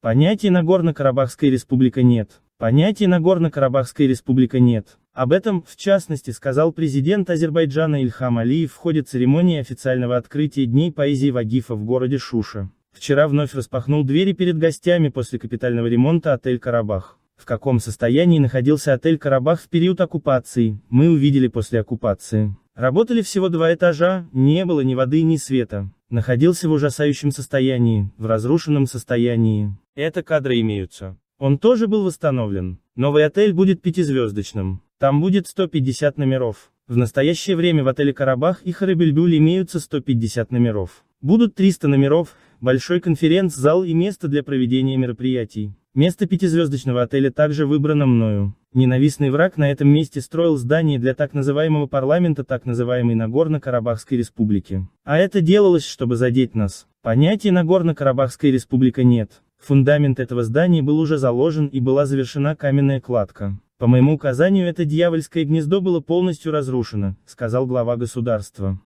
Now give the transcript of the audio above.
Понятий Нагорно-Карабахская республика нет. Понятий Нагорно-Карабахская республика нет. Об этом, в частности, сказал президент Азербайджана Ильхам Алиев в ходе церемонии официального открытия Дней поэзии Вагифа в городе Шуша. Вчера вновь распахнул двери перед гостями после капитального ремонта отель «Карабах». В каком состоянии находился отель «Карабах» в период оккупации, мы увидели после оккупации. Работали всего два этажа, не было ни воды, ни света находился в ужасающем состоянии, в разрушенном состоянии. Это кадры имеются. Он тоже был восстановлен. Новый отель будет пятизвездочным. Там будет 150 номеров. В настоящее время в отеле Карабах и Харабельбюль имеются 150 номеров. Будут 300 номеров, большой конференц-зал и место для проведения мероприятий. Место пятизвездочного отеля также выбрано мною. Ненавистный враг на этом месте строил здание для так называемого парламента так называемой Нагорно-Карабахской республики. А это делалось, чтобы задеть нас. Понятия Нагорно-Карабахская республика нет. Фундамент этого здания был уже заложен и была завершена каменная кладка. По моему указанию это дьявольское гнездо было полностью разрушено, сказал глава государства.